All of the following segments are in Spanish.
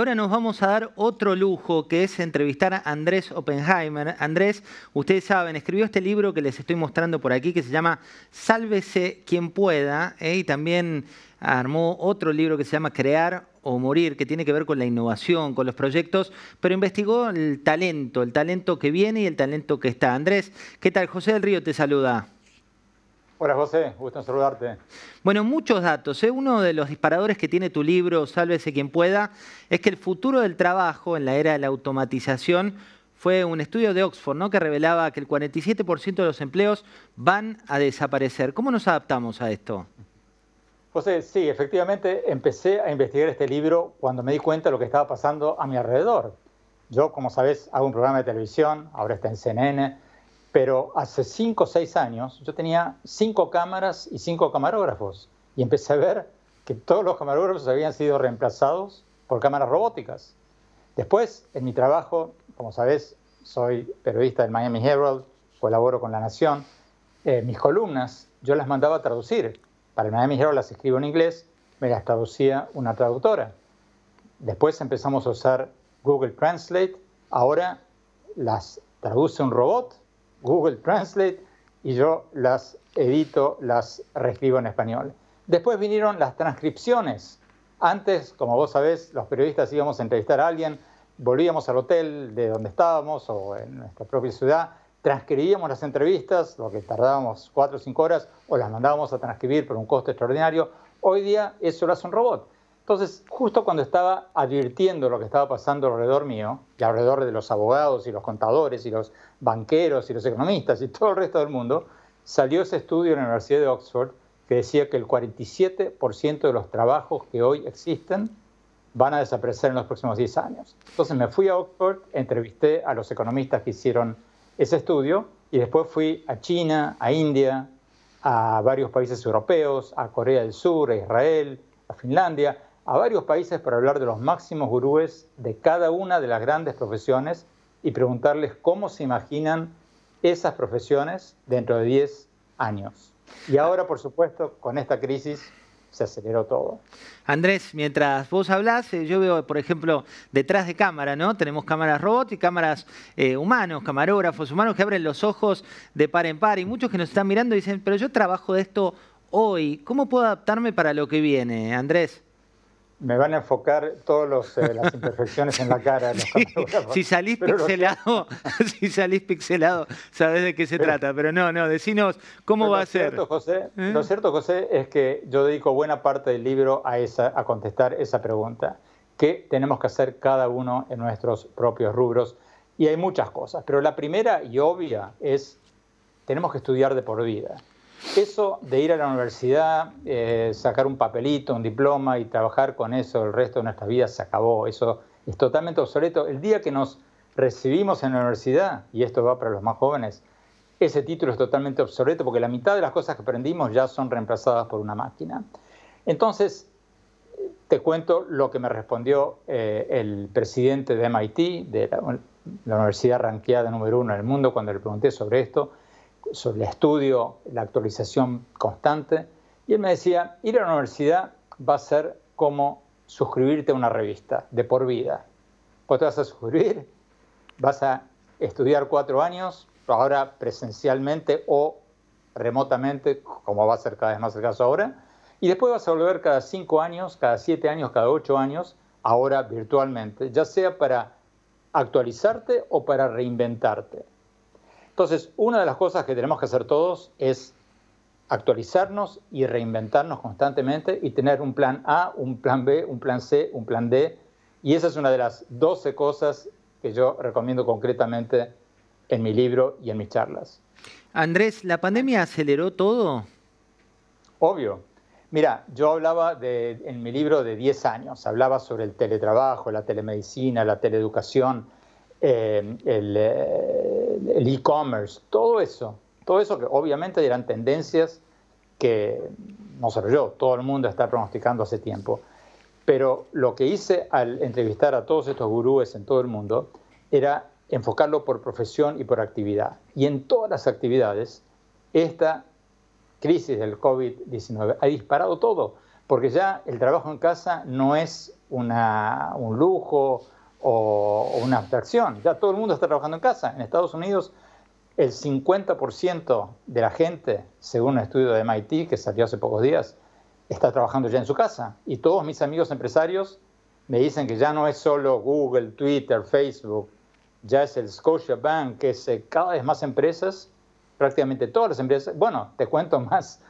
ahora nos vamos a dar otro lujo, que es entrevistar a Andrés Oppenheimer. Andrés, ustedes saben, escribió este libro que les estoy mostrando por aquí, que se llama Sálvese quien pueda, ¿eh? y también armó otro libro que se llama Crear o Morir, que tiene que ver con la innovación, con los proyectos, pero investigó el talento, el talento que viene y el talento que está. Andrés, ¿qué tal? José del Río te saluda. Hola José, gusto en saludarte. Bueno, muchos datos. ¿eh? Uno de los disparadores que tiene tu libro, Sálvese quien pueda, es que el futuro del trabajo en la era de la automatización fue un estudio de Oxford ¿no? que revelaba que el 47% de los empleos van a desaparecer. ¿Cómo nos adaptamos a esto? José, sí, efectivamente empecé a investigar este libro cuando me di cuenta de lo que estaba pasando a mi alrededor. Yo, como sabes, hago un programa de televisión, ahora está en CNN, pero hace 5 o 6 años yo tenía 5 cámaras y 5 camarógrafos y empecé a ver que todos los camarógrafos habían sido reemplazados por cámaras robóticas. Después, en mi trabajo, como sabés, soy periodista del Miami Herald, colaboro con La Nación, eh, mis columnas yo las mandaba a traducir. Para el Miami Herald las escribo en inglés, me las traducía una traductora. Después empezamos a usar Google Translate, ahora las traduce un robot Google Translate y yo las edito, las reescribo en español. Después vinieron las transcripciones. Antes, como vos sabés, los periodistas íbamos a entrevistar a alguien, volvíamos al hotel de donde estábamos o en nuestra propia ciudad, transcribíamos las entrevistas, lo que tardábamos cuatro o cinco horas, o las mandábamos a transcribir por un costo extraordinario. Hoy día eso lo hace un robot. Entonces, justo cuando estaba advirtiendo lo que estaba pasando alrededor mío, y alrededor de los abogados y los contadores y los banqueros y los economistas y todo el resto del mundo, salió ese estudio en la Universidad de Oxford que decía que el 47% de los trabajos que hoy existen van a desaparecer en los próximos 10 años. Entonces me fui a Oxford, entrevisté a los economistas que hicieron ese estudio y después fui a China, a India, a varios países europeos, a Corea del Sur, a Israel, a Finlandia, a varios países para hablar de los máximos gurúes de cada una de las grandes profesiones y preguntarles cómo se imaginan esas profesiones dentro de 10 años. Y ahora, por supuesto, con esta crisis se aceleró todo. Andrés, mientras vos hablás, eh, yo veo, por ejemplo, detrás de cámara, ¿no? Tenemos cámaras robot y cámaras eh, humanos, camarógrafos humanos que abren los ojos de par en par y muchos que nos están mirando dicen, pero yo trabajo de esto hoy, ¿cómo puedo adaptarme para lo que viene, Andrés? me van a enfocar todas eh, las imperfecciones en la cara. si salís pixelado, si salís pixelado, sabés de qué se trata. Pero no, no, decinos cómo va a ser. ¿Eh? Lo cierto, José, es que yo dedico buena parte del libro a, esa, a contestar esa pregunta. ¿Qué tenemos que hacer cada uno en nuestros propios rubros? Y hay muchas cosas, pero la primera y obvia es, tenemos que estudiar de por vida. Eso de ir a la universidad, eh, sacar un papelito, un diploma y trabajar con eso el resto de nuestra vida se acabó. Eso es totalmente obsoleto. El día que nos recibimos en la universidad, y esto va para los más jóvenes, ese título es totalmente obsoleto porque la mitad de las cosas que aprendimos ya son reemplazadas por una máquina. Entonces, te cuento lo que me respondió eh, el presidente de MIT, de la, la universidad ranqueada número uno en el mundo, cuando le pregunté sobre esto sobre el estudio, la actualización constante. Y él me decía, ir a la universidad va a ser como suscribirte a una revista de por vida. Vos te vas a suscribir, vas a estudiar cuatro años, ahora presencialmente o remotamente, como va a ser cada vez más el caso ahora, y después vas a volver cada cinco años, cada siete años, cada ocho años, ahora virtualmente, ya sea para actualizarte o para reinventarte. Entonces, una de las cosas que tenemos que hacer todos es actualizarnos y reinventarnos constantemente y tener un plan A, un plan B, un plan C, un plan D. Y esa es una de las 12 cosas que yo recomiendo concretamente en mi libro y en mis charlas. Andrés, ¿la pandemia aceleró todo? Obvio. Mira, yo hablaba en mi libro de 10 años, hablaba sobre el teletrabajo, la telemedicina, la teleeducación, eh, eh, el e-commerce, todo eso, todo eso que obviamente eran tendencias que, no solo yo, todo el mundo está pronosticando hace tiempo. Pero lo que hice al entrevistar a todos estos gurúes en todo el mundo era enfocarlo por profesión y por actividad. Y en todas las actividades, esta crisis del COVID-19 ha disparado todo, porque ya el trabajo en casa no es una, un lujo, o, una abstracción. Ya todo el mundo está trabajando en casa. En Estados Unidos el 50% de la gente, según un estudio de MIT que salió hace pocos días, está trabajando ya en su casa. Y todos mis amigos empresarios me dicen que ya no es solo Google, Twitter, Facebook, ya es el Scotia Bank, que es cada vez más empresas, prácticamente todas las empresas. Bueno, te cuento más.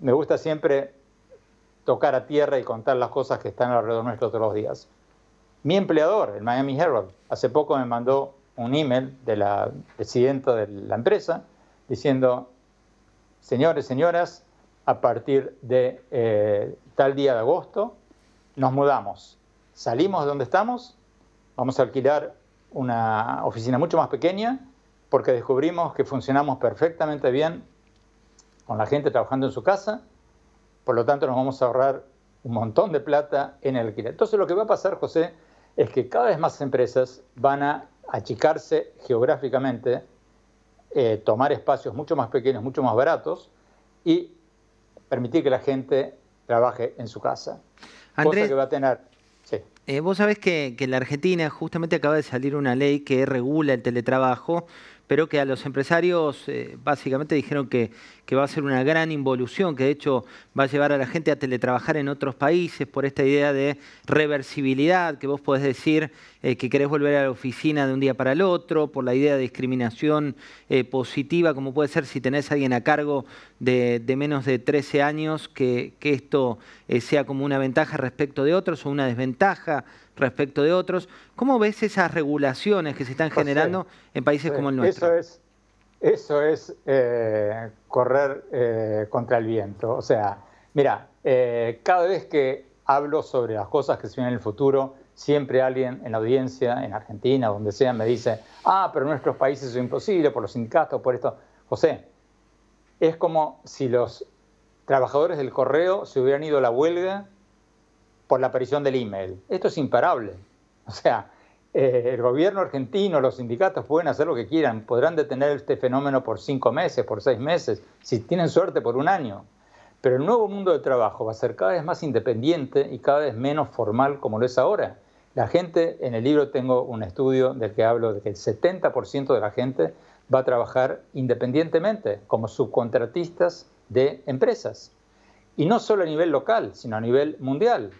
Me gusta siempre tocar a tierra y contar las cosas que están alrededor nuestro todos los días. Mi empleador, el Miami Herald, hace poco me mandó un email de la presidenta de la empresa diciendo, señores, señoras, a partir de eh, tal día de agosto nos mudamos, salimos de donde estamos, vamos a alquilar una oficina mucho más pequeña porque descubrimos que funcionamos perfectamente bien con la gente trabajando en su casa, por lo tanto nos vamos a ahorrar un montón de plata en el alquiler. Entonces lo que va a pasar, José, es que cada vez más empresas van a achicarse geográficamente, eh, tomar espacios mucho más pequeños, mucho más baratos y permitir que la gente trabaje en su casa. Andrés, cosa que va a tener. Eh, vos sabés que, que la Argentina justamente acaba de salir una ley que regula el teletrabajo, pero que a los empresarios eh, básicamente dijeron que, que, va a ser una gran involución, que de hecho va a llevar a la gente a teletrabajar en otros países por esta idea de reversibilidad, que vos podés decir eh, que querés volver a la oficina de un día para el otro, por la idea de discriminación eh, positiva, como puede ser si tenés a alguien a cargo de, menos de 13 años, que, que esto sea como una ventaja respecto de otros o una desventaja respecto de otros. ¿Cómo ves esas regulaciones que se están generando en países como el nuestro? eso es, eso es eh, correr eh, contra el viento. O sea, mira, eh, cada vez que hablo sobre las cosas que se vienen en el futuro, siempre alguien en la audiencia, en Argentina, donde sea, me dice, ah, pero en nuestros países es imposible por los sindicatos, por esto. José, es como si los trabajadores del correo se hubieran ido a la huelga por la aparición del email. Esto es imparable. O sea, eh, el gobierno argentino, los sindicatos pueden hacer lo que quieran, podrán detener este fenómeno por cinco meses, por seis meses, si tienen suerte por un año. Pero el nuevo mundo de trabajo va a ser cada vez más independiente y cada vez menos formal como lo es ahora. La gente, en el libro tengo un estudio del que hablo de que el 70% de la gente va a trabajar independientemente como subcontratistas de empresas. Y no solo a nivel local, sino a nivel mundial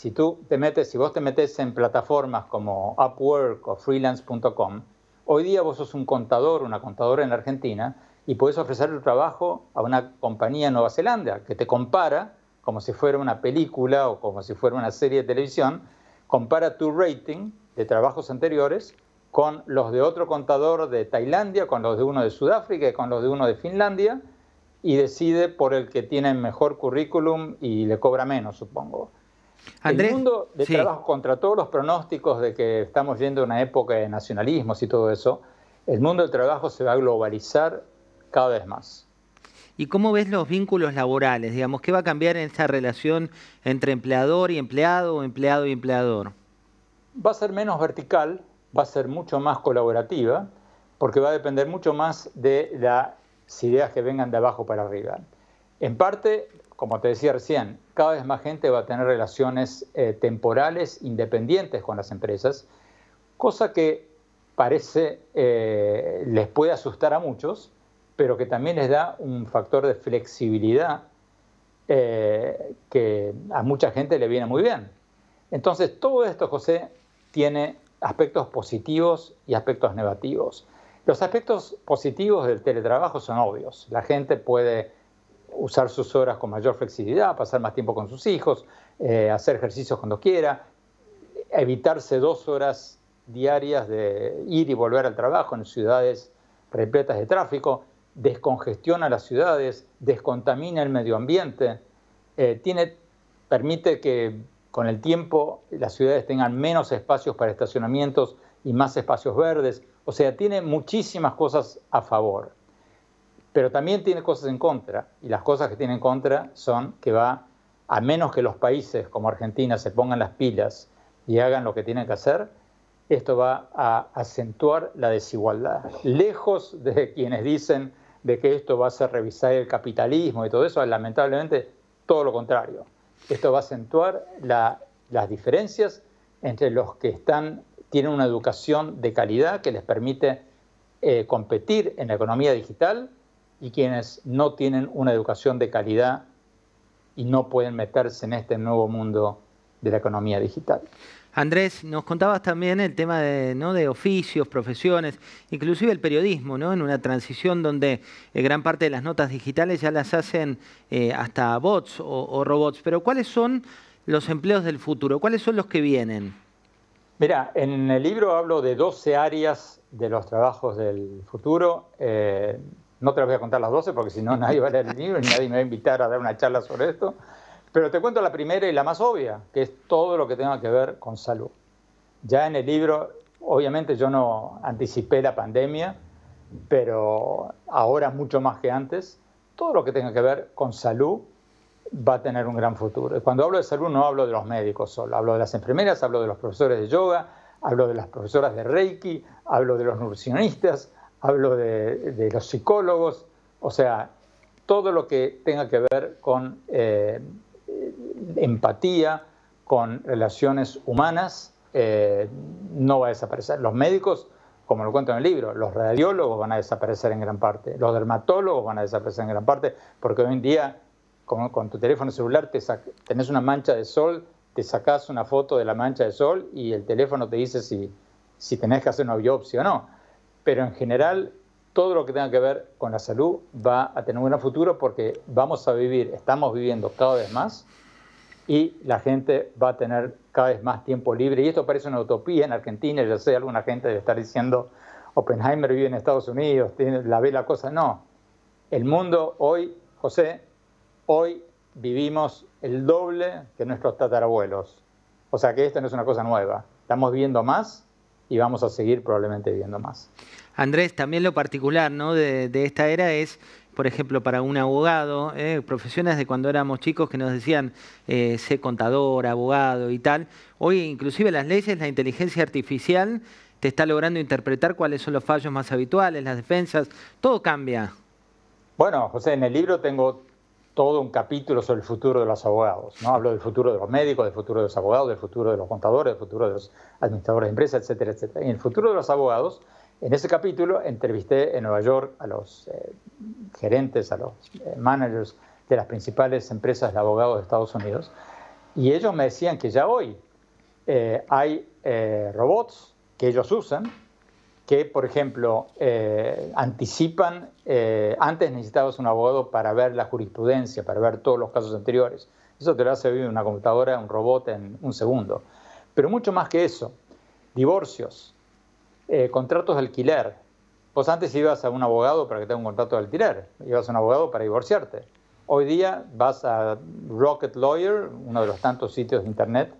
si tú te metes, si vos te metes en plataformas como Upwork o freelance.com, hoy día vos sos un contador, una contadora en Argentina y puedes ofrecer el trabajo a una compañía en Nueva Zelanda que te compara como si fuera una película o como si fuera una serie de televisión, compara tu rating de trabajos anteriores con los de otro contador de Tailandia, con los de uno de Sudáfrica y con los de uno de Finlandia, y decide por el que tiene mejor currículum y le cobra menos, supongo el mundo de trabajo, contra todos los pronósticos de que estamos yendo a una época de nacionalismos y todo eso, el mundo del trabajo se va a globalizar cada vez más. ¿Y cómo ves los vínculos laborales? Digamos, ¿qué va a cambiar en esa relación entre empleador y empleado o empleado y empleador? Va a ser menos vertical, va a ser mucho más colaborativa, porque va a depender mucho más de las ideas que vengan de abajo para arriba. En parte, como te decía recién, cada vez más gente va a tener relaciones eh, temporales independientes con las empresas, cosa que parece eh, les puede asustar a muchos, pero que también les da un factor de flexibilidad eh, que a mucha gente le viene muy bien. Entonces, todo esto, José, tiene aspectos positivos y aspectos negativos. Los aspectos positivos del teletrabajo son obvios. La gente puede usar sus horas con mayor flexibilidad, pasar más tiempo con sus hijos, eh, hacer ejercicios cuando quiera, evitarse dos horas diarias de ir y volver al trabajo en ciudades repletas de tráfico, descongestiona las ciudades, descontamina el medio ambiente, eh, permite que con el tiempo las ciudades tengan menos espacios para estacionamientos y más espacios verdes, o sea, tiene muchísimas cosas a favor pero también tiene cosas en contra, y las cosas que tiene en contra son que va, a menos que los países como Argentina se pongan las pilas y hagan lo que tienen que hacer, esto va a acentuar la desigualdad. Lejos de quienes dicen de que esto va a hacer revisar el capitalismo y todo eso, lamentablemente todo lo contrario. Esto va a acentuar las diferencias entre los que están, tienen una educación de calidad que les permite eh, competir en la economía digital y quienes no tienen una educación de calidad y no pueden meterse en este nuevo mundo de la economía digital. Andrés, nos contabas también el tema de, ¿no? de oficios, profesiones, inclusive el periodismo, ¿no? en una transición donde eh, gran parte de las notas digitales ya las hacen eh, hasta bots o, robots. Pero ¿cuáles son los empleos del futuro? ¿Cuáles son los que vienen? Mira, en el libro hablo de 12 áreas de los trabajos del futuro. Eh, no te las voy a contar las 12 porque si no nadie va a leer el libro, y nadie me va a invitar a dar una charla sobre esto. Pero te cuento la primera y la más obvia, que es todo lo que tenga que ver con salud. Ya en el libro, obviamente yo no anticipé la pandemia, pero ahora mucho más que antes, todo lo que tenga que ver con salud va a tener un gran futuro. cuando hablo de salud no hablo de los médicos solo, hablo de las enfermeras, hablo de los profesores de yoga, hablo de las profesoras de Reiki, hablo de los nutricionistas, hablo de, los psicólogos, o sea, todo lo que tenga que ver con eh, empatía, con relaciones humanas, eh, no va a desaparecer. Los médicos, como lo cuento en el libro, los radiólogos van a desaparecer en gran parte, los dermatólogos van a desaparecer en gran parte, porque hoy en día con, tu teléfono celular tenés una mancha de sol, te sacás una foto de la mancha de sol y el teléfono te dice si, si tenés que hacer una biopsia o no pero en general todo lo que tenga que ver con la salud va a tener un buen futuro porque vamos a vivir, estamos viviendo cada vez más y la gente va a tener cada vez más tiempo libre. Y esto parece una utopía en Argentina, yo sé, alguna gente debe estar diciendo, Oppenheimer vive en Estados Unidos, la ve la cosa. No, el mundo hoy, José, hoy vivimos el doble que nuestros tatarabuelos. O sea que esto no es una cosa nueva. Estamos viviendo más y vamos a seguir probablemente viendo más. Andrés, también lo particular ¿no? de, esta era es por ejemplo, para un abogado, ¿eh? profesiones de cuando éramos chicos que nos decían eh, sé contador, abogado y tal. Hoy inclusive las leyes, la inteligencia artificial te está logrando interpretar cuáles son los fallos más habituales, las defensas, todo cambia. Bueno, José, en el libro tengo todo un capítulo sobre el futuro de los abogados. ¿no? Hablo del futuro de los médicos, del futuro de los abogados, del futuro de los contadores, del futuro de los administradores de empresas, etcétera, etcétera. Y el futuro de los abogados, en ese capítulo entrevisté en Nueva York a los eh, gerentes, a los eh, managers de las principales empresas de abogados de Estados Unidos, y ellos me decían que ya hoy eh, hay robots que ellos usan que, por ejemplo, eh, anticipan, eh, antes necesitabas un abogado para ver la jurisprudencia, para ver todos los casos anteriores. Eso te lo hace vivir una computadora, un robot en un segundo. Pero mucho más que eso, divorcios, eh, contratos de alquiler. Vos antes ibas a un abogado para que te un contrato de alquiler, ibas a un abogado para divorciarte. Hoy día vas a Rocket Lawyer, uno de los tantos sitios de internet,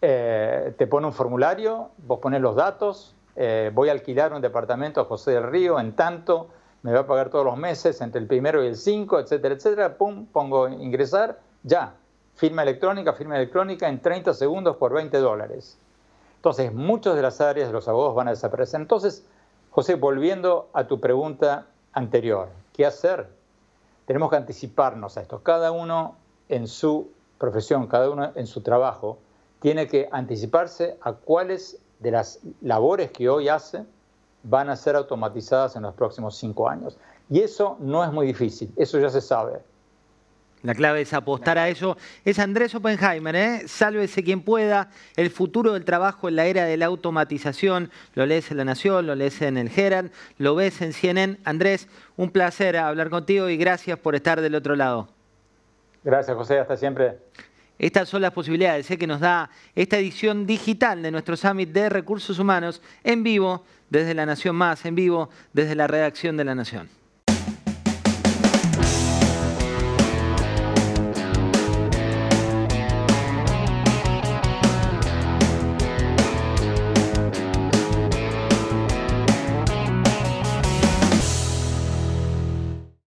te pone un formulario, vos pones los datos, eh, voy a alquilar un departamento a José del Río, en tanto, me va a pagar todos los meses, entre el primero y el 5, etcétera, etcétera, pum, pongo ingresar, ya, firma electrónica, firma electrónica en 30 segundos por 20 dólares. Entonces, muchas de las áreas de los abogados van a desaparecer. Entonces, José, volviendo a tu pregunta anterior, ¿qué hacer? Tenemos que anticiparnos a esto. Cada uno en su profesión, cada uno en su trabajo, tiene que anticiparse a cuáles de las labores que hoy hace van a ser automatizadas en los próximos cinco años. Y eso no es muy difícil, eso ya se sabe. La clave es apostar a eso. Es Andrés Oppenheimer, ¿eh? Sálvese quien pueda. El futuro del trabajo en la era de la automatización. Lo lees en La Nación, lo lees en El Herald, lo ves en CNN. Andrés, un placer hablar contigo y gracias por estar del otro lado. Gracias, José. Hasta siempre. Estas son las posibilidades ¿eh? que nos da esta edición digital de nuestro Summit de Recursos Humanos en vivo desde La Nación Más, en vivo desde la redacción de La Nación.